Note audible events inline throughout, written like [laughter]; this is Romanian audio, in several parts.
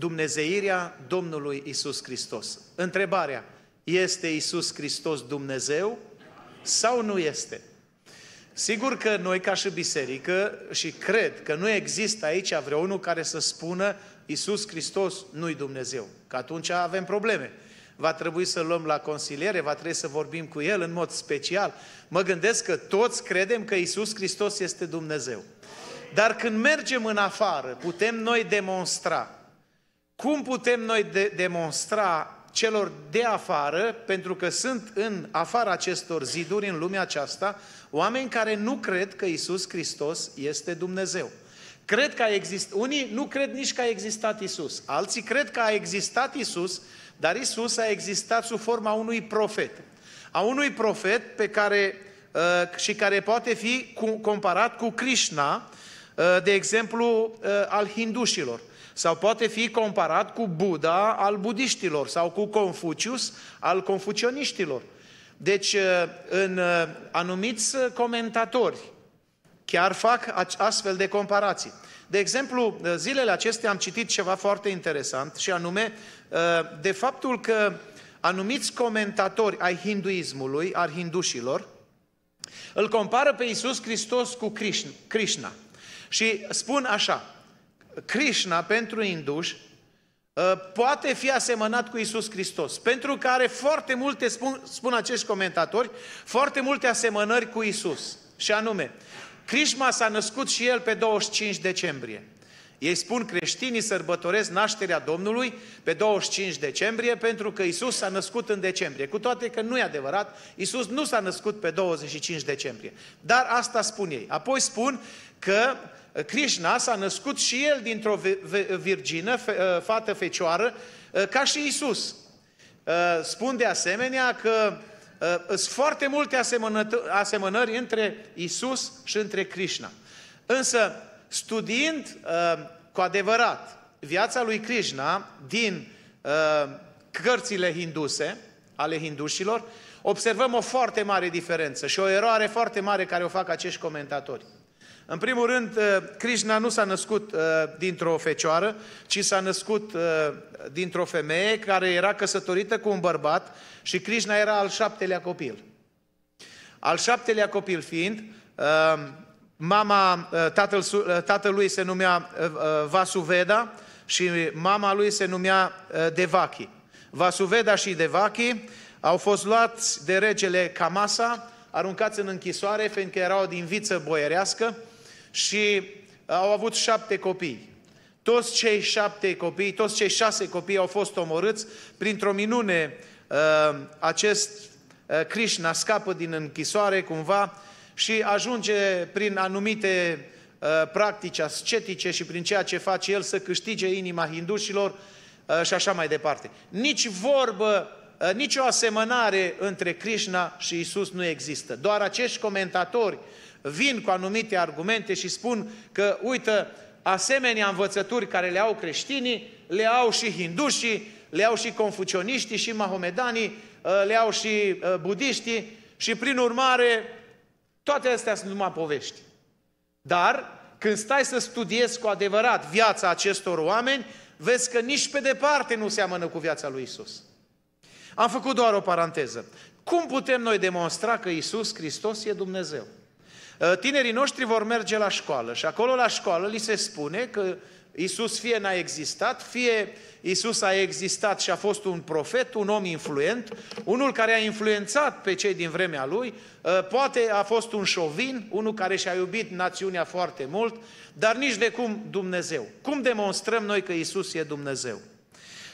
dumnezeirea Domnului Isus Hristos. Întrebarea, este Isus Hristos Dumnezeu sau nu este? Sigur că noi ca și biserică și cred că nu există aici vreunul care să spună Isus Hristos nu-i Dumnezeu, că atunci avem probleme. Va trebui să luăm la consiliere, va trebui să vorbim cu El în mod special. Mă gândesc că toți credem că Isus Hristos este Dumnezeu. Dar când mergem în afară, putem noi demonstra cum putem noi de- demonstra celor de afară, pentru că sunt în afara acestor ziduri, în lumea aceasta, oameni care nu cred că Isus Hristos este Dumnezeu. Cred că a exist... Unii nu cred nici că a existat Isus, alții cred că a existat Isus, dar Isus a existat sub forma unui profet. A unui profet pe care, uh, și care poate fi comparat cu Krishna, uh, de exemplu, uh, al hindușilor. Sau poate fi comparat cu Buddha al budiștilor sau cu Confucius al confucioniștilor. Deci, eh, în eh, anumiți comentatori chiar fac astfel de comparații. De exemplu, eh, zilele acestea am citit ceva foarte interesant și anume de faptul că anumiți comentatori ai hinduismului, ar hindușilor, îl compară pe Iisus Hristos cu Krishna și spun așa, Krishna pentru induși ă, poate fi asemănat cu Isus Hristos, pentru care foarte multe, spun, spun acești comentatori, foarte multe asemănări cu Isus. Și anume, Krishna s-a născut și el pe 25 decembrie. Ei spun creștinii sărbătoresc nașterea Domnului pe 25 decembrie pentru că Isus s-a născut în decembrie. Cu toate că nu e adevărat, Isus nu s-a născut pe 25 decembrie. Dar asta spun ei. Apoi spun că Krishna s-a născut și el dintr-o virgină, uh, fată fecioară, uh, ca și Isus. Uh, spun de asemenea că sunt foarte multe asemănări între Isus și între Krishna. Însă, studiind cu adevărat viața lui Krishna din cărțile hinduse, ale hindușilor, observăm o foarte mare diferență și o eroare foarte mare care o fac acești comentatori. În primul rând, uh, Krishna nu s-a născut uh, dintr-o fecioară, ci s-a născut uh, dintr-o femeie care era căsătorită cu un bărbat și Krishna era al șaptelea copil. Al șaptelea copil fiind, mama, tatăl, tatălui se numea Vasuveda și mama lui se numea Devaki. Vasuveda și Devaki au fost luați de regele Kamasa, aruncați în închisoare, fiindcă erau din viță boierească, și uh, au avut șapte copii. Toți cei șapte copii, toți cei șase copii au fost omorâți. Printr-o minune, uh, acest uh, Krishna scapă din închisoare cumva și ajunge prin anumite practici ascetice și prin ceea ce face el să câștige inima hindușilor și așa mai departe. Nici vorbă, nicio asemănare între Krishna și Isus nu există. Doar acești comentatori vin cu anumite argumente și spun că, uite, asemenea învățături care le au creștinii, le au și hindușii, le au și confucioniștii și mahomedanii, uh, le au și uh, budiștii și prin urmare toate astea sunt numai povești. Dar când stai să studiezi cu adevărat viața acestor oameni, vezi că nici pe departe nu seamănă cu viața lui Isus. Am făcut doar o paranteză. Cum putem noi demonstra că Isus Hristos e Dumnezeu? Eh, tinerii noștri vor merge la școală și acolo la școală li se spune că Isus fie n-a existat, fie Isus a existat și a fost un profet, un om influent, unul care a influențat pe cei din vremea lui, eh, poate a fost un șovin, unul care și-a iubit națiunea foarte mult, dar nici de cum Dumnezeu. Cum demonstrăm noi că Isus e Dumnezeu?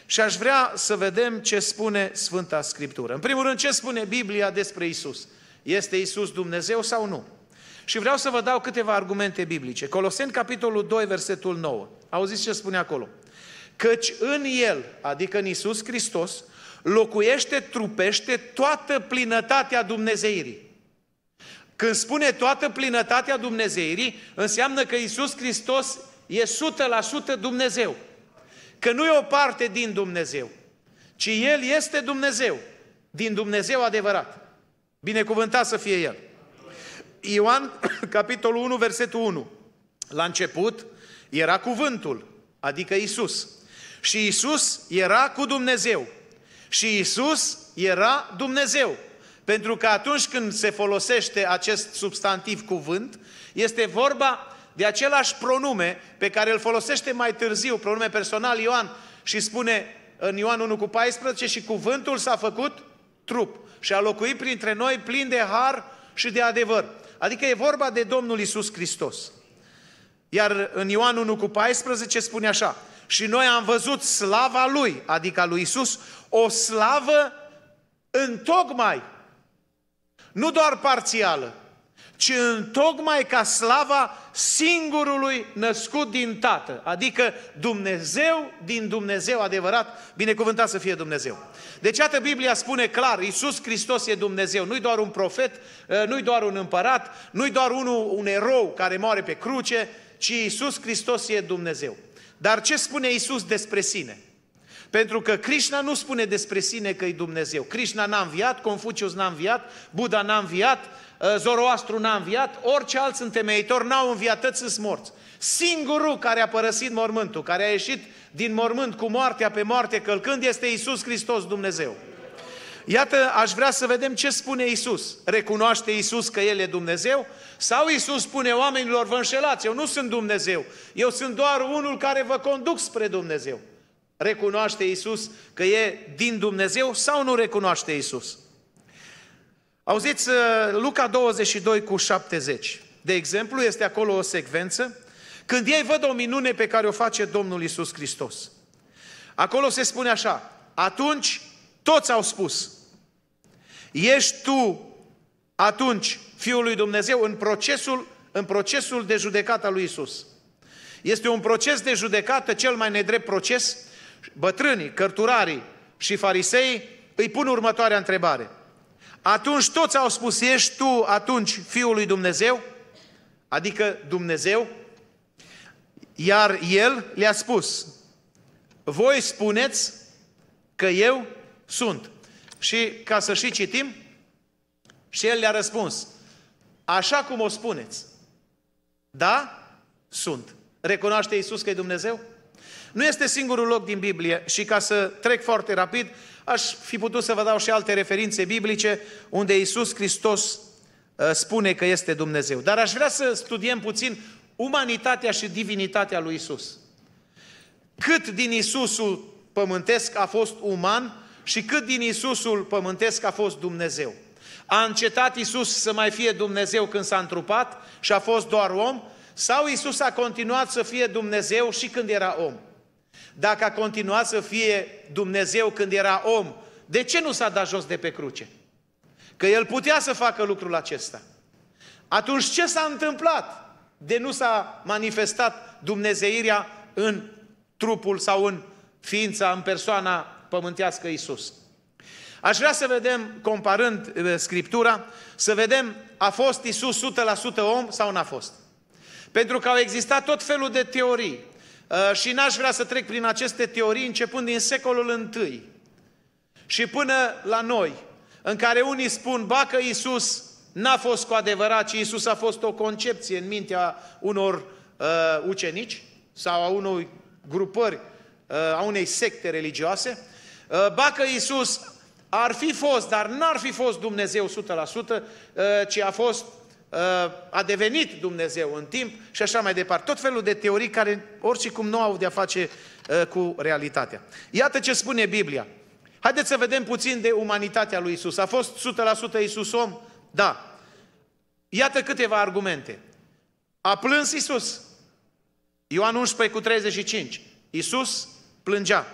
Și aș vrea să vedem ce spune Sfânta Scriptură. În primul rând, ce spune Biblia despre Isus? Este Isus Dumnezeu sau nu? Și vreau să vă dau câteva argumente biblice. Coloseni, capitolul 2, versetul 9. Auziți ce spune acolo? Căci în El, adică în Isus Hristos, locuiește, trupește toată plinătatea Dumnezeirii. Când spune toată plinătatea Dumnezeirii, înseamnă că Isus Hristos e 100% Dumnezeu. Că nu e o parte din Dumnezeu, ci El este Dumnezeu, din Dumnezeu adevărat. Binecuvântat să fie El. Ioan, [coughs] capitolul 1, versetul 1. La început era cuvântul, adică Isus. Și Isus era cu Dumnezeu. Și Isus era Dumnezeu. Pentru că atunci când se folosește acest substantiv cuvânt, este vorba de același pronume pe care îl folosește mai târziu, pronume personal Ioan, și spune în Ioan 1 cu 14 și cuvântul s-a făcut trup și a locuit printre noi plin de har și de adevăr. Adică e vorba de Domnul Isus Hristos. Iar în Ioan 1 cu 14 spune așa, și noi am văzut slava Lui, adică a lui Isus, o slavă întocmai, nu doar parțială, ci întocmai ca slava singurului născut din Tată, adică Dumnezeu din Dumnezeu adevărat, binecuvântat să fie Dumnezeu. Deci atât Biblia spune clar, Iisus Hristos e Dumnezeu, nu-i doar un profet, ă, nu-i doar un împărat, nu-i doar unul, un erou care moare pe cruce, ci Iisus Hristos e Dumnezeu. Dar ce spune Iisus despre sine? Pentru că Krishna nu spune despre sine că e Dumnezeu. Krishna n-a înviat, Confucius n-a înviat, Buddha n-a înviat, Eh, Zoroastru n-a înviat, orice alți întemeitor n-au înviat, toți sunt morți. Singurul care a părăsit mormântul, care a ieșit din mormânt cu moartea pe moarte călcând, este Isus Hristos Dumnezeu. Iată, aș vrea să vedem ce spune Isus. Recunoaște Isus că El e Dumnezeu? Sau Isus spune oamenilor, vă înșelați, eu nu sunt Dumnezeu, eu sunt doar unul care vă conduc spre Dumnezeu. Recunoaște Isus că e din Dumnezeu sau nu recunoaște Isus? Auziți uh, Luca 22 cu 70. De exemplu, este acolo o secvență când ei văd o minune pe care o face Domnul Isus Hristos. Acolo se spune așa, atunci toți au spus, ești tu atunci Fiul lui Dumnezeu în procesul, în procesul de judecată a lui Isus. Este un proces de judecată, cel mai nedrept proces. Bătrânii, cărturarii și farisei îi pun următoarea întrebare. Atunci toți au spus, ești tu atunci Fiul lui Dumnezeu? Adică Dumnezeu? Iar el le-a spus, voi spuneți că eu sunt. Și ca să și citim, și el le-a răspuns, așa cum o spuneți, da, sunt. Recunoaște Iisus că e Dumnezeu? Nu este singurul loc din Biblie și ca să trec foarte rapid, Aș fi putut să vă dau și alte referințe biblice unde Iisus Hristos uh, spune că este Dumnezeu. Dar aș vrea să studiem puțin umanitatea și divinitatea lui Isus. Cât din Isusul pământesc a fost uman și cât din Isusul pământesc a fost Dumnezeu. A încetat Isus să mai fie Dumnezeu când s-a întrupat și a fost doar om? Sau Isus a continuat să fie Dumnezeu și când era om? Dacă a continuat să fie Dumnezeu când era om, de ce nu s-a dat jos de pe cruce? Că el putea să facă lucrul acesta. Atunci ce s-a întâmplat de nu s-a manifestat Dumnezeirea în trupul sau în ființa, în persoana pământească Isus? Aș vrea să vedem, comparând eh, Scriptura, să vedem a fost Isus 100% om sau n-a fost. Pentru că au existat tot felul de teorii, Uh, și n-aș vrea să trec prin aceste teorii începând din secolul I și până la noi, în care unii spun, ba că Iisus n-a fost cu adevărat, ci Iisus a fost o concepție în mintea unor uh, ucenici sau a unor grupări, uh, a unei secte religioase, uh, ba că Iisus ar fi fost, dar n-ar fi fost Dumnezeu 100%, uh, ci a fost a devenit Dumnezeu în timp și așa mai departe. Tot felul de teorii care oricum nu au de-a face uh, cu realitatea. Iată ce spune Biblia. Haideți să vedem puțin de umanitatea lui Isus. A fost 100% Isus om? Da. Iată câteva argumente. A plâns Isus. Ioan 11 cu 35. Isus plângea.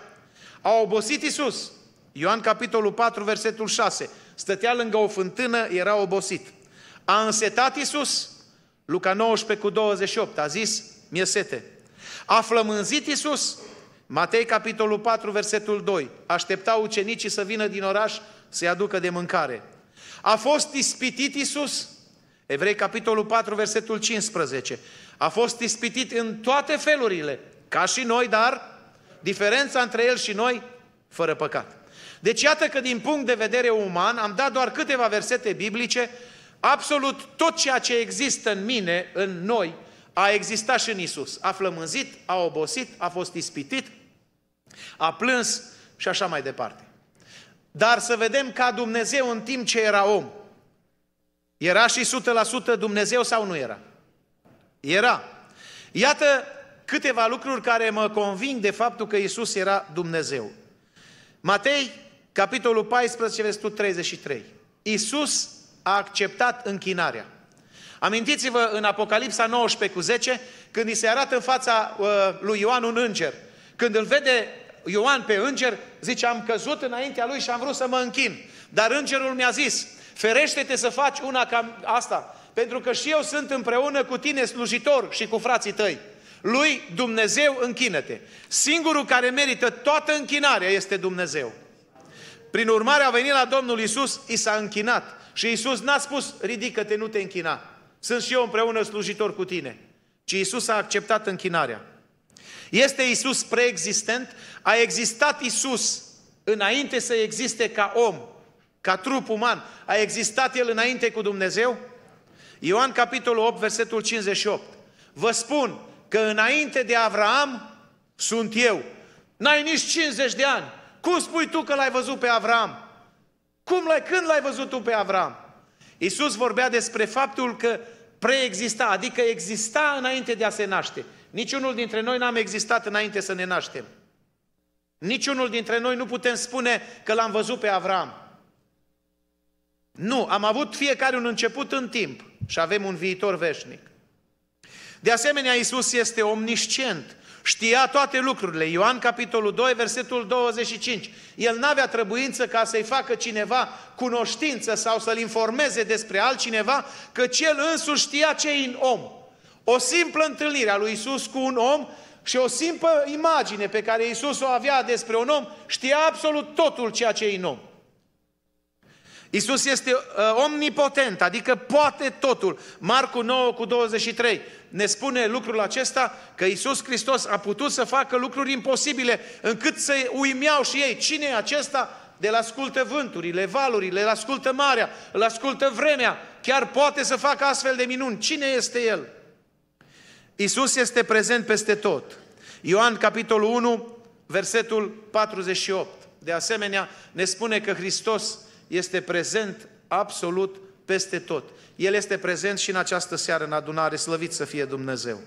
A obosit Isus. Ioan capitolul 4, versetul 6. Stătea lângă o fântână, era obosit. A însetat Iisus, Luca 19 cu 28, a zis, mi-e sete. A flămânzit Iisus, Matei capitolul 4, versetul 2, aștepta ucenicii să vină din oraș să-i aducă de mâncare. A fost ispitit Iisus, Evrei capitolul 4, versetul 15, a fost ispitit în toate felurile, ca și noi, dar diferența între el și noi, fără păcat. Deci iată că din punct de vedere uman am dat doar câteva versete biblice Absolut tot ceea ce există în mine, în noi, a existat și în Isus. A flămânzit, a obosit, a fost ispitit, a plâns și așa mai departe. Dar să vedem ca Dumnezeu în timp ce era om. Era și 100% Dumnezeu sau nu era? Era. Iată câteva lucruri care mă conving de faptul că Isus era Dumnezeu. Matei, capitolul 14, versetul 33. Isus a acceptat închinarea. Amintiți-vă în Apocalipsa 19 cu 10, când îi se arată în fața uh, lui Ioan un înger. Când îl vede Ioan pe înger, zice, am căzut înaintea lui și am vrut să mă închin. Dar îngerul mi-a zis, ferește-te să faci una ca asta, pentru că și eu sunt împreună cu tine slujitor și cu frații tăi. Lui Dumnezeu închinete. Singurul care merită toată închinarea este Dumnezeu. Prin urmare a venit la Domnul Isus, i s-a închinat. Și Iisus n-a spus, ridică-te, nu te închina. Sunt și eu împreună slujitor cu tine. Ci Iisus a acceptat închinarea. Este Iisus preexistent? A existat Iisus înainte să existe ca om, ca trup uman? A existat El înainte cu Dumnezeu? Ioan capitolul 8, versetul 58. Vă spun că înainte de Avraam sunt eu. N-ai nici 50 de ani. Cum spui tu că l-ai văzut pe Avram? Cum l-ai, când l-ai văzut tu pe Avram? Iisus vorbea despre faptul că preexista, adică exista înainte de a se naște. Niciunul dintre noi n-am existat înainte să ne naștem. Niciunul dintre noi nu putem spune că l-am văzut pe Avram. Nu, am avut fiecare un început în timp și avem un viitor veșnic. De asemenea, Isus este omniscient. Știa toate lucrurile. Ioan capitolul 2, versetul 25. El n-avea trebuință ca să-i facă cineva cunoștință sau să-l informeze despre altcineva, că el însuși știa ce e în om. O simplă întâlnire a lui Isus cu un om și o simplă imagine pe care Isus o avea despre un om, știa absolut totul ceea ce e în om. Isus este uh, omnipotent, adică poate totul. Marcu 9 cu 23 ne spune lucrul acesta că Isus Hristos a putut să facă lucruri imposibile încât să uimeau și ei. Cine e acesta? de la ascultă vânturile, valurile, îl ascultă marea, îl ascultă vremea, chiar poate să facă astfel de minuni. Cine este El? Isus este prezent peste tot. Ioan, capitolul 1, versetul 48. De asemenea, ne spune că Hristos este prezent absolut peste tot. El este prezent și în această seară în adunare, slăvit să fie Dumnezeu.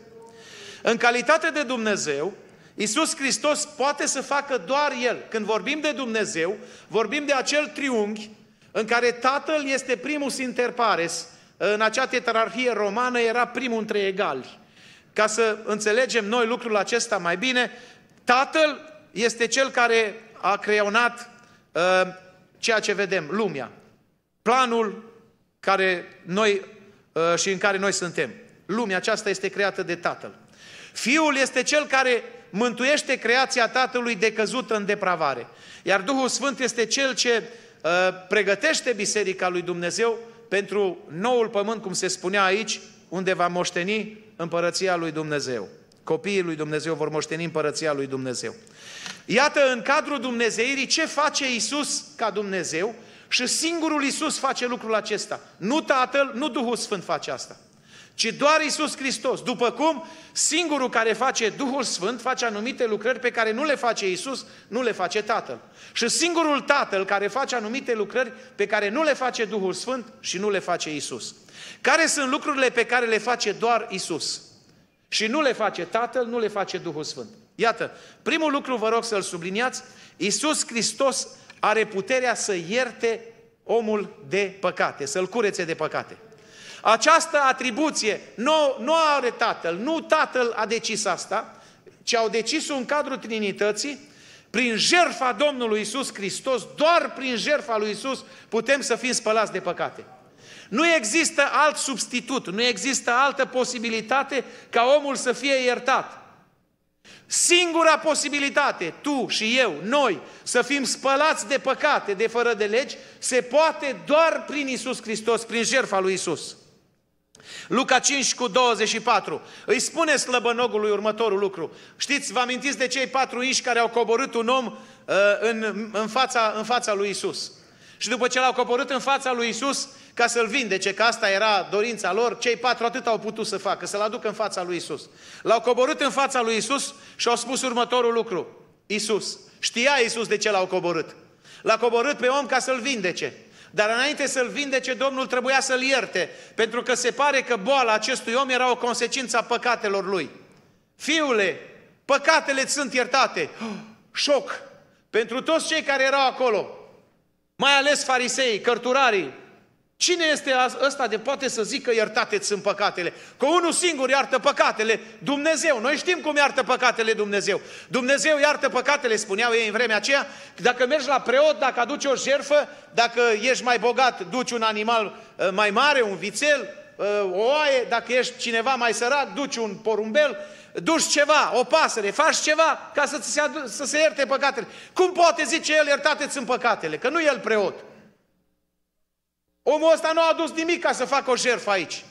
În calitate de Dumnezeu, Iisus Hristos poate să facă doar El. Când vorbim de Dumnezeu, vorbim de acel triunghi în care Tatăl este primul sinter pares. În acea tetrarhie romană era primul între egali. Ca să înțelegem noi lucrul acesta mai bine, Tatăl este cel care a creionat uh, ceea ce vedem, lumea, planul care noi uh, și în care noi suntem. Lumea aceasta este creată de Tatăl. Fiul este cel care mântuiește creația Tatălui decăzută în depravare. Iar Duhul Sfânt este cel ce uh, pregătește Biserica lui Dumnezeu pentru noul pământ, cum se spunea aici, unde va moșteni împărăția lui Dumnezeu. Copiii lui Dumnezeu vor moșteni împărăția lui Dumnezeu. Iată, în cadrul Dumnezeirii, ce face Isus ca Dumnezeu și singurul Isus face lucrul acesta. Nu Tatăl, nu Duhul Sfânt face asta, ci doar Isus Hristos. După cum singurul care face Duhul Sfânt face anumite lucrări pe care nu le face Isus, nu le face Tatăl. Și singurul Tatăl care face anumite lucrări pe care nu le face Duhul Sfânt și nu le face Isus. Care sunt lucrurile pe care le face doar Isus? Și nu le face Tatăl, nu le face Duhul Sfânt. Iată, primul lucru vă rog să-l subliniați, Iisus Hristos are puterea să ierte omul de păcate, să-l curețe de păcate. Această atribuție nu, nu are Tatăl, nu Tatăl a decis asta, ci au decis un cadru Trinității, prin jertfa Domnului Isus Hristos, doar prin jertfa lui Isus putem să fim spălați de păcate. Nu există alt substitut, nu există altă posibilitate ca omul să fie iertat. Singura posibilitate, tu și eu, noi, să fim spălați de păcate, de fără de legi, se poate doar prin Isus Hristos, prin jertfa lui Isus. Luca 5 cu 24. Îi spune slăbănogului următorul lucru. Știți, vă amintiți de cei patru inși care au coborât un om uh, în, în, fața, în fața lui Isus. Și după ce l-au coborât în fața lui Isus, ca să-l vindece, că asta era dorința lor, cei patru atât au putut să facă, să-l aducă în fața lui Isus. L-au coborât în fața lui Isus și au spus următorul lucru. Isus, știa Isus de ce l-au coborât. L-a coborât pe om ca să-l vindece. Dar înainte să-l vindece, Domnul trebuia să-l ierte, pentru că se pare că boala acestui om era o consecință a păcatelor lui. Fiule, păcatele sunt iertate. Oh, șoc! Pentru toți cei care erau acolo, mai ales farisei, cărturarii, Cine este ăsta de poate să zică iertate-ți sunt păcatele? Că unul singur iartă păcatele, Dumnezeu. Noi știm cum iartă păcatele Dumnezeu. Dumnezeu iartă păcatele, spuneau ei în vremea aceea. Dacă mergi la preot, dacă aduci o jerfă, dacă ești mai bogat, duci un animal uh, mai mare, un vițel, uh, o oaie, dacă ești cineva mai sărat, duci un porumbel, duci ceva, o pasăre, faci ceva ca să se, adu- să se ierte păcatele. Cum poate zice el, iertate-ți în păcatele? Că nu e el preot. Omul ăsta nu a adus nimic ca să facă o jertfă aici.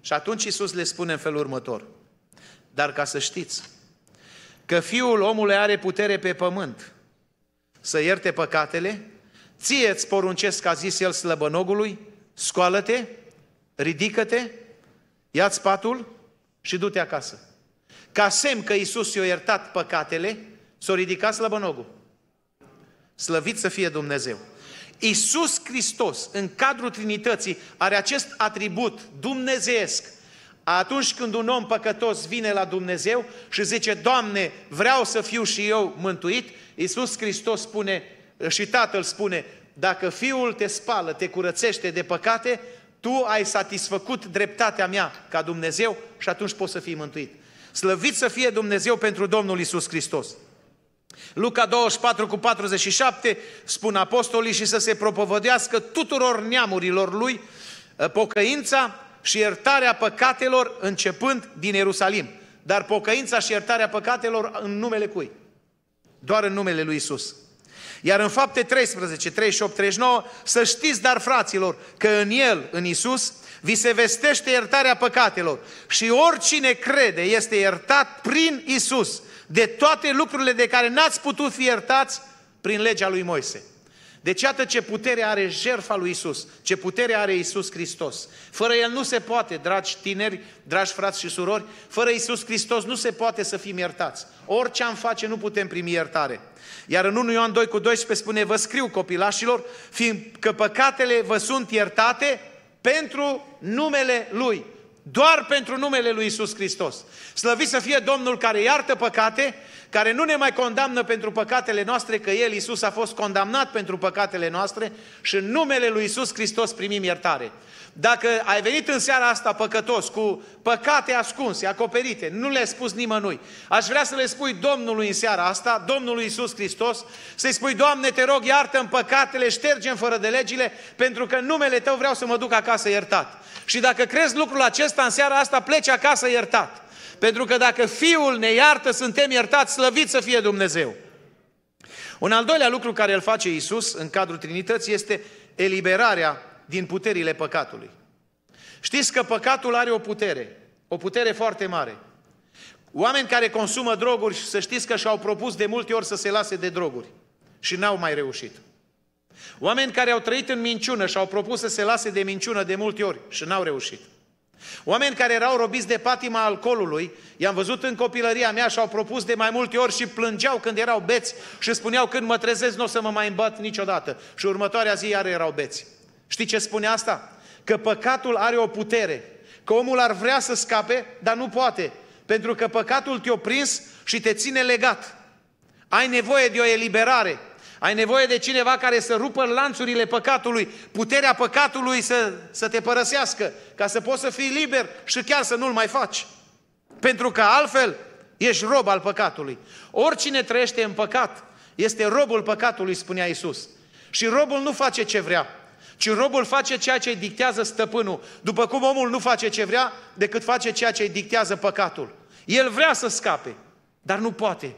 Și atunci Iisus le spune în felul următor. Dar ca să știți că Fiul omului are putere pe pământ să ierte păcatele, ție îți poruncesc, a zis el slăbănogului, scoală-te, ridică-te, ia-ți patul și du-te acasă. Ca semn că Iisus i-a iertat păcatele, s-a ridicat slăbănogul. Slăvit să fie Dumnezeu! Iisus Hristos, în cadrul Trinității, are acest atribut dumnezeesc. Atunci când un om păcătos vine la Dumnezeu și zice, Doamne, vreau să fiu și eu mântuit, Iisus Hristos spune și Tatăl spune, dacă Fiul te spală, te curățește de păcate, tu ai satisfăcut dreptatea mea ca Dumnezeu și atunci poți să fii mântuit. Slăvit să fie Dumnezeu pentru Domnul Isus Hristos! Luca 24 cu 47 spun apostolii și să se propovădească tuturor neamurilor lui ă, pocăința și iertarea păcatelor începând din Ierusalim. Dar pocăința și iertarea păcatelor în numele cui? Doar în numele lui Isus. Iar în fapte 13, 38, 39, să știți, dar fraților, că în El, în Isus, vi se vestește iertarea păcatelor și oricine crede este iertat prin Isus de toate lucrurile de care n-ați putut fi iertați prin legea lui Moise. Deci iată ce putere are jertfa lui Isus, ce putere are Isus Hristos. Fără El nu se poate, dragi tineri, dragi frați și surori, fără Isus Hristos nu se poate să fim iertați. Orice am face nu putem primi iertare. Iar în 1 Ioan 2 cu 12 spune, vă scriu copilașilor, fiindcă păcatele vă sunt iertate pentru numele Lui. Doar pentru numele Lui Isus Hristos. Slăvit să fie Domnul care iartă păcate, care nu ne mai condamnă pentru păcatele noastre, că El, Isus, a fost condamnat pentru păcatele noastre și în numele Lui Isus Hristos primim iertare. Dacă ai venit în seara asta păcătos, cu păcate ascunse, acoperite, nu le-ai spus nimănui, aș vrea să le spui Domnului în seara asta, Domnului Isus Hristos, să-i spui, Doamne, te rog, iartă în păcatele, ștergem fără de legile, pentru că în numele Tău vreau să mă duc acasă iertat. Și dacă crezi lucrul acesta în seara asta, pleci acasă iertat. Pentru că dacă Fiul ne iartă, suntem iertați, slăvit să fie Dumnezeu. Un al doilea lucru care îl face Isus în cadrul Trinității este eliberarea din puterile păcatului. Știți că păcatul are o putere, o putere foarte mare. Oameni care consumă droguri, să știți că și-au propus de multe ori să se lase de droguri și n-au mai reușit. Oameni care au trăit în minciună și-au propus să se lase de minciună de multe ori și n-au reușit. Oameni care erau robiți de patima alcoolului, i-am văzut în copilăria mea și au propus de mai multe ori și plângeau când erau beți și spuneau când mă trezesc nu o să mă mai îmbăt niciodată. Și următoarea zi iar erau beți. Știi ce spune asta? Că păcatul are o putere. Că omul ar vrea să scape, dar nu poate. Pentru că păcatul te-a prins și te ține legat. Ai nevoie de o eliberare. Ai nevoie de cineva care să rupă lanțurile păcatului, puterea păcatului să, să te părăsească, ca să poți să fii liber și chiar să nu-l mai faci. Pentru că altfel ești rob al păcatului. Oricine trăiește în păcat este robul păcatului, spunea Isus. Și robul nu face ce vrea ci robul face ceea ce îi dictează stăpânul. După cum omul nu face ce vrea, decât face ceea ce îi dictează păcatul. El vrea să scape, dar nu poate.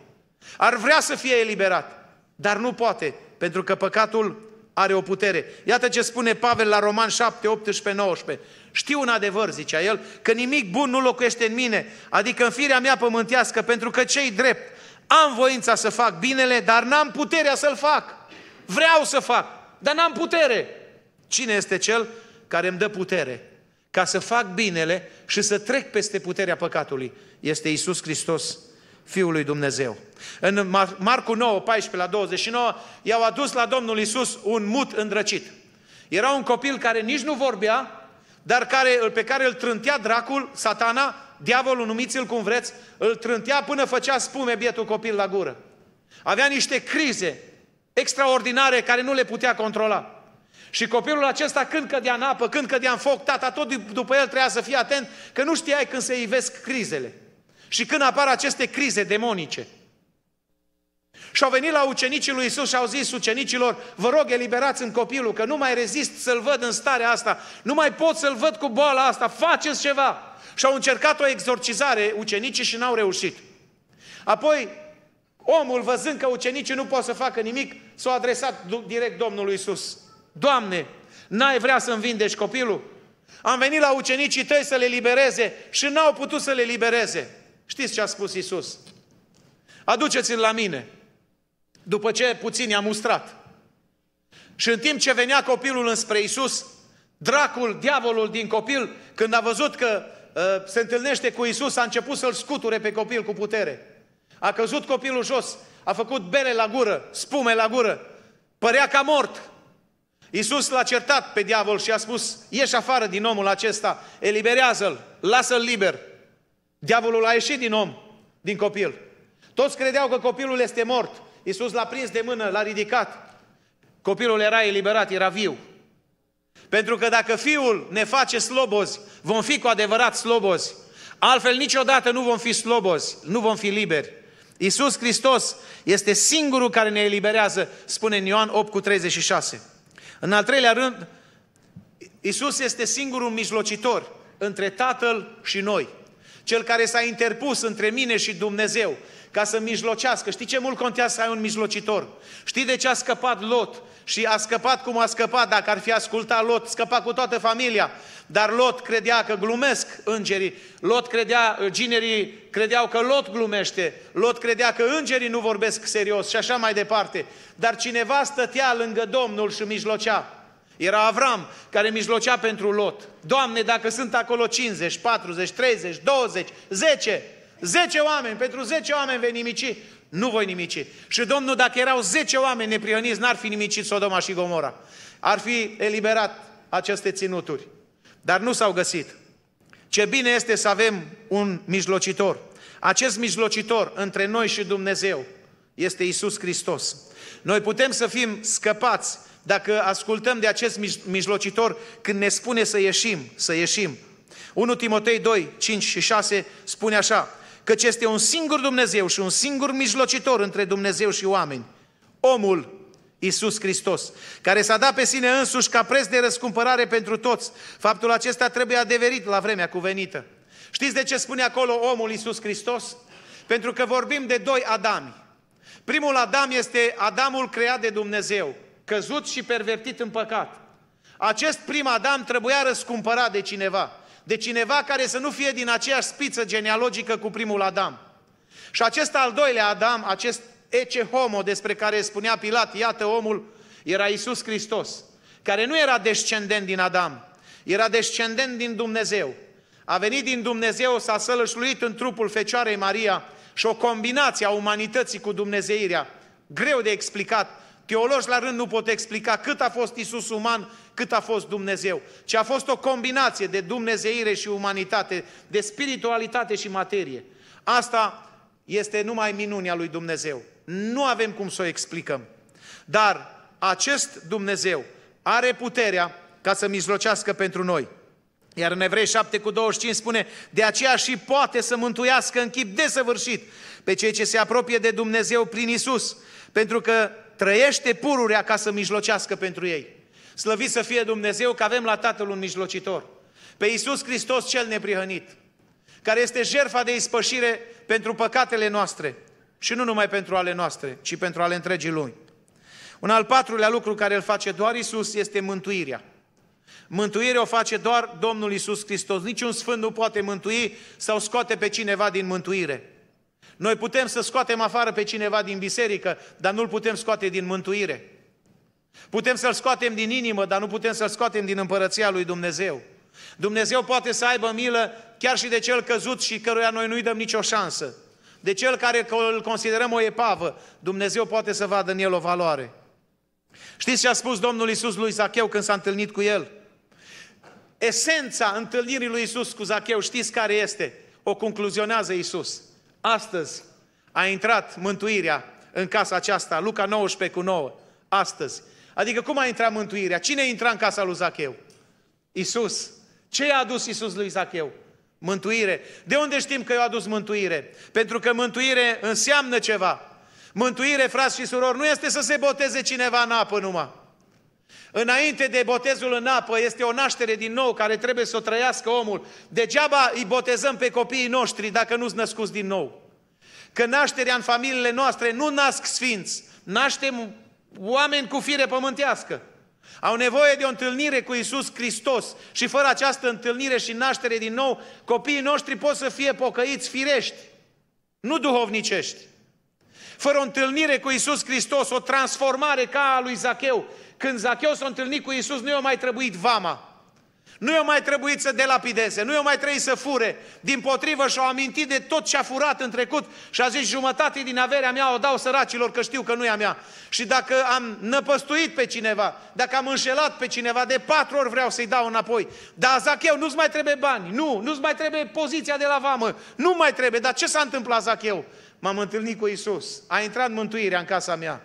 Ar vrea să fie eliberat, dar nu poate, pentru că păcatul are o putere. Iată ce spune Pavel la Roman 7, 18, 19. Știu un adevăr, zicea el, că nimic bun nu locuiește în mine, adică în firea mea pământească, pentru că cei drept am voința să fac binele, dar n-am puterea să-l fac. Vreau să fac, dar n-am putere. Cine este cel care îmi dă putere ca să fac binele și să trec peste puterea păcatului? Este Isus Hristos, Fiul lui Dumnezeu. În Marcu 9, 14 la 29, i-au adus la Domnul Isus un mut îndrăcit. Era un copil care nici nu vorbea, dar care, pe care îl trântea dracul, satana, diavolul, numiți-l cum vreți, îl trântea până făcea spume bietul copil la gură. Avea niște crize extraordinare care nu le putea controla. Și copilul acesta când cădea în apă, când cădea în foc, tata tot după el trebuia să fie atent, că nu știai când se ivesc crizele. Și când apar aceste crize demonice. Și au venit la ucenicii lui Isus și au zis ucenicilor, vă rog, eliberați în copilul, că nu mai rezist să-l văd în starea asta, nu mai pot să-l văd cu boala asta, faceți ceva. Și au încercat o exorcizare ucenicii și n-au reușit. Apoi, omul, văzând că ucenicii nu pot să facă nimic, s-a adresat direct Domnului Isus. Doamne, n-ai vrea să-mi vindeci copilul? Am venit la ucenicii tăi să le libereze și n-au putut să le libereze. Știți ce a spus Isus? Aduceți-l la mine. După ce puțin i-a mustrat. Și în timp ce venea copilul înspre Isus, dracul, diavolul din copil, când a văzut că uh, se întâlnește cu Isus, a început să-l scuture pe copil cu putere. A căzut copilul jos, a făcut bere la gură, spume la gură, părea ca mort. Iisus l-a certat pe diavol și a spus, ieși afară din omul acesta, eliberează-l, lasă-l liber. Diavolul a ieșit din om, din copil. Toți credeau că copilul este mort. Iisus l-a prins de mână, l-a ridicat. Copilul era eliberat, era viu. Pentru că dacă Fiul ne face slobozi, vom fi cu adevărat slobozi. Altfel niciodată nu vom fi slobozi, nu vom fi liberi. Iisus Hristos este singurul care ne eliberează, spune în Ioan 8 cu 36. În al treilea rând, Isus este singurul mijlocitor între Tatăl și noi cel care s-a interpus între mine și Dumnezeu ca să mijlocească. Știi ce mult contează să ai un mijlocitor? Știi de ce a scăpat Lot? Și a scăpat cum a scăpat, dacă ar fi ascultat Lot, scăpa cu toată familia. Dar Lot credea că glumesc îngerii, Lot credea, ginerii credeau că Lot glumește, Lot credea că îngerii nu vorbesc serios și așa mai departe. Dar cineva stătea lângă Domnul și mijlocea. Era Avram care mijlocea pentru Lot. Doamne, dacă sunt acolo 50, 40, 30, 20, 10, 10 oameni, pentru 10 oameni vei nimici, nu voi nimici. Și Domnul, dacă erau 10 oameni neprioniți, n-ar fi nimicit Sodoma și Gomora. Ar fi eliberat aceste ținuturi. Dar nu s-au găsit. Ce bine este să avem un mijlocitor. Acest mijlocitor între noi și Dumnezeu este Isus Hristos. Noi putem să fim scăpați dacă ascultăm de acest mijlocitor când ne spune să ieșim, să ieșim. 1 Timotei 2, 5 și 6 spune așa, căci este un singur Dumnezeu și un singur mijlocitor între Dumnezeu și oameni, omul Isus Hristos, care s-a dat pe sine însuși ca preț de răscumpărare pentru toți. Faptul acesta trebuie adeverit la vremea cuvenită. Știți de ce spune acolo omul Isus Hristos? Pentru că vorbim de doi Adami. Primul Adam este Adamul creat de Dumnezeu, căzut și pervertit în păcat. Acest prim Adam trebuia răscumpărat de cineva. De cineva care să nu fie din aceeași spiță genealogică cu primul Adam. Și acest al doilea Adam, acest ece homo despre care spunea Pilat, iată omul, era Isus Hristos, care nu era descendent din Adam, era descendent din Dumnezeu. A venit din Dumnezeu, s-a sălășluit în trupul Fecioarei Maria și o combinație a umanității cu Dumnezeirea, greu de explicat, Teologi la rând nu pot explica cât a fost Isus uman, cât a fost Dumnezeu. Ci a fost o combinație de dumnezeire și umanitate, de spiritualitate și materie. Asta este numai minunea lui Dumnezeu. Nu avem cum să o explicăm. Dar acest Dumnezeu are puterea ca să mijlocească pentru noi. Iar în Evrei 7 cu 25 spune, de aceea și poate să mântuiască în chip desăvârșit pe cei ce se apropie de Dumnezeu prin Isus, pentru că trăiește pururea ca să mijlocească pentru ei. Slăvit să fie Dumnezeu că avem la Tatăl un mijlocitor. Pe Iisus Hristos cel neprihănit, care este jerfa de ispășire pentru păcatele noastre. Și nu numai pentru ale noastre, ci pentru ale întregii lumi. Un al patrulea lucru care îl face doar Isus este mântuirea. Mântuirea o face doar Domnul Isus Hristos. Niciun sfânt nu poate mântui sau scoate pe cineva din mântuire. Noi putem să scoatem afară pe cineva din biserică, dar nu-l putem scoate din mântuire. Putem să-l scoatem din inimă, dar nu putem să-l scoatem din împărăția lui Dumnezeu. Dumnezeu poate să aibă milă chiar și de cel căzut și căruia noi nu-i dăm nicio șansă. De cel care îl considerăm o epavă, Dumnezeu poate să vadă în el o valoare. Știți ce a spus Domnul Isus lui Zacheu când s-a întâlnit cu el? Esența întâlnirii lui Isus cu Zacheu, știți care este? O concluzionează Isus. Astăzi a intrat mântuirea în casa aceasta, Luca 19 cu 9, astăzi. Adică cum a intrat mântuirea? Cine intra în casa lui Zacheu? Isus. Ce i-a adus Isus lui Zacheu? Mântuire. De unde știm că i-a adus mântuire? Pentru că mântuire înseamnă ceva. Mântuire, frați și surori, nu este să se boteze cineva în apă numai. Înainte de botezul în apă este o naștere din nou care trebuie să o trăiască omul. Degeaba îi botezăm pe copiii noștri dacă nu-s născuți din nou. Că nașterea în familiile noastre nu nasc sfinți, naștem oameni cu fire pământească. Au nevoie de o întâlnire cu Isus Hristos și fără această întâlnire și naștere din nou, copiii noștri pot să fie pocăiți firești, nu duhovnicești fără o întâlnire cu Isus Hristos, o transformare ca a lui Zacheu. Când Zacheu s-a întâlnit cu Isus, nu i-a mai trebuit vama. Nu i-a mai trebuit să delapideze, nu i-a mai trebuit să fure. Din potrivă și-au amintit de tot ce a furat în trecut și a zis jumătate din averea mea o dau săracilor că știu că nu e a mea. Și dacă am năpăstuit pe cineva, dacă am înșelat pe cineva, de patru ori vreau să-i dau înapoi. Dar Zacheu, nu-ți mai trebuie bani, nu, nu-ți mai trebuie poziția de la vamă, nu mai trebuie. Dar ce s-a întâmplat Zacheu? m-am întâlnit cu Isus. A intrat mântuirea în casa mea.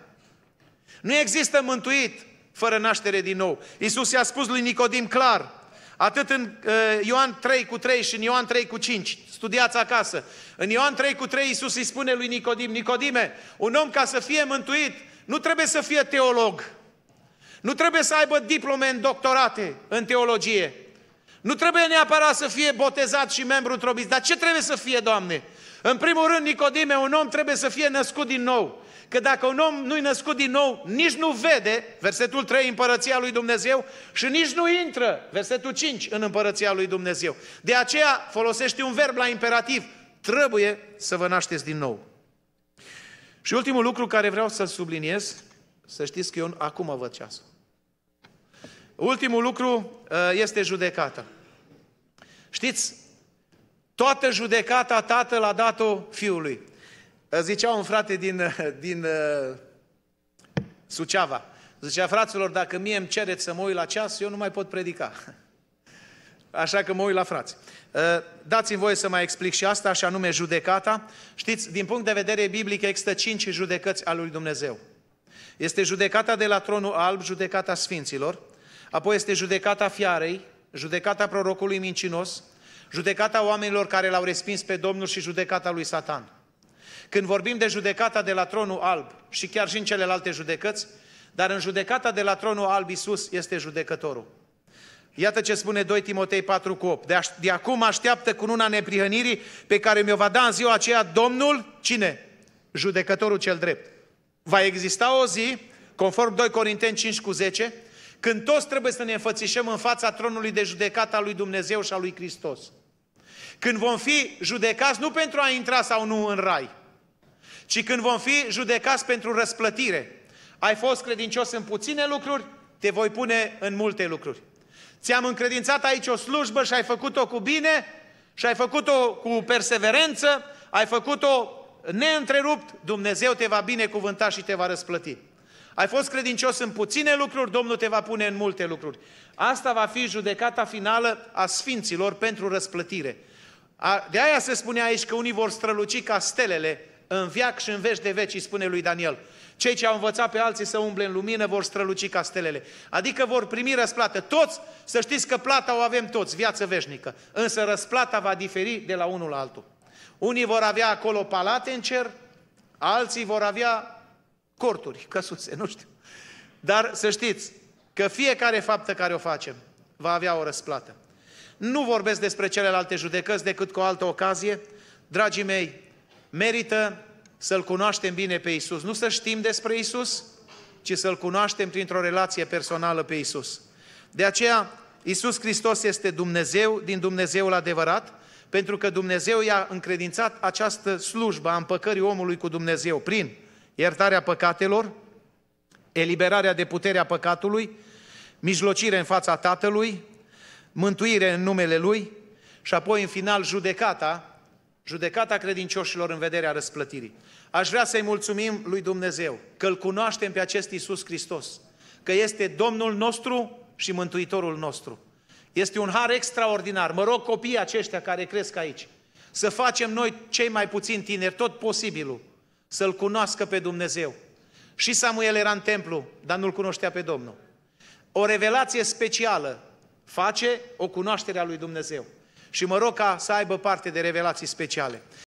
Nu există mântuit fără naștere din nou. Isus i-a spus lui Nicodim clar, atât în uh, Ioan 3 cu 3 și în Ioan 3 cu 5, studiați acasă. În Ioan 3 cu 3 Isus îi spune lui Nicodim, Nicodime, un om ca să fie mântuit nu trebuie să fie teolog, nu trebuie să aibă diplome în doctorate în teologie, nu trebuie neapărat să fie botezat și membru într-o biserică, dar ce trebuie să fie, Doamne? În primul rând, Nicodime, un om trebuie să fie născut din nou. Că dacă un om nu-i născut din nou, nici nu vede, versetul 3, împărăția lui Dumnezeu, și nici nu intră, versetul 5, în împărăția lui Dumnezeu. De aceea folosește un verb la imperativ, trebuie să vă nașteți din nou. Și ultimul lucru care vreau să-l subliniez, să știți că eu acum văd ceasul. Ultimul lucru uh, este judecata. Știți, Toată judecata tatăl a dat-o fiului. Zicea un frate din, din uh, Suceava, zicea, fraților, dacă mie îmi cereți să mă uit la ceas, eu nu mai pot predica. [laughs] Așa că mă uit la frați. Uh, dați-mi voie să mai explic și asta, și anume judecata. Știți, din punct de vedere biblic există cinci judecăți al lui Dumnezeu. Este judecata de la tronul alb, judecata sfinților, apoi este judecata fiarei, judecata prorocului mincinos, judecata oamenilor care l-au respins pe Domnul și judecata lui Satan. Când vorbim de judecata de la tronul alb și chiar și în celelalte judecăți, dar în judecata de la tronul alb Iisus este judecătorul. Iată ce spune 2 Timotei 4 cu 8. De, aș, de acum așteaptă cu una neprihănirii pe care mi-o va da în ziua aceea Domnul, cine? Judecătorul cel drept. Va exista o zi, conform 2 Corinteni 5 cu 10, când toți trebuie să ne înfățișăm în fața tronului de judecată al lui Dumnezeu și al lui Hristos. Când vom fi judecați nu pentru a intra sau nu în rai, ci când vom fi judecați pentru răsplătire. Ai fost credincios în puține lucruri, te voi pune în multe lucruri. Ți-am încredințat aici o slujbă și ai făcut-o cu bine, și ai făcut-o cu perseverență, ai făcut-o neîntrerupt, Dumnezeu te va binecuvânta și te va răsplăti. Ai fost credincios în puține lucruri, Domnul te va pune în multe lucruri. Asta va fi judecata finală a sfinților pentru răsplătire. De aia se spune aici că unii vor străluci ca stelele în viac și în veci de veci, spune lui Daniel. Cei ce au învățat pe alții să umble în lumină vor străluci ca stelele. Adică vor primi răsplată. Toți, să știți că plata o avem toți, viață veșnică. Însă răsplata va diferi de la unul la altul. Unii vor avea acolo palate în cer, alții vor avea corturi, căsuțe, nu știu. Dar să știți că fiecare faptă care o facem va avea o răsplată. Nu vorbesc despre celelalte judecăți decât cu o altă ocazie. Dragii mei, merită să-L cunoaștem bine pe Isus. Nu să știm despre Isus, ci să-L cunoaștem printr-o relație personală pe Isus. De aceea, Isus Hristos este Dumnezeu din Dumnezeul adevărat, pentru că Dumnezeu i-a încredințat această slujbă a împăcării omului cu Dumnezeu prin iertarea păcatelor, eliberarea de puterea păcatului, mijlocire în fața Tatălui, mântuire în numele Lui și apoi în final judecata, judecata credincioșilor în vederea răsplătirii. Aș vrea să-i mulțumim lui Dumnezeu că îl cunoaștem pe acest Iisus Hristos, că este Domnul nostru și Mântuitorul nostru. Este un har extraordinar. Mă rog copiii aceștia care cresc aici să facem noi cei mai puțin tineri tot posibilul să-L cunoască pe Dumnezeu. Și Samuel era în templu, dar nu-L cunoștea pe Domnul. O revelație specială face o cunoaștere a lui Dumnezeu. Și mă rog ca să aibă parte de revelații speciale.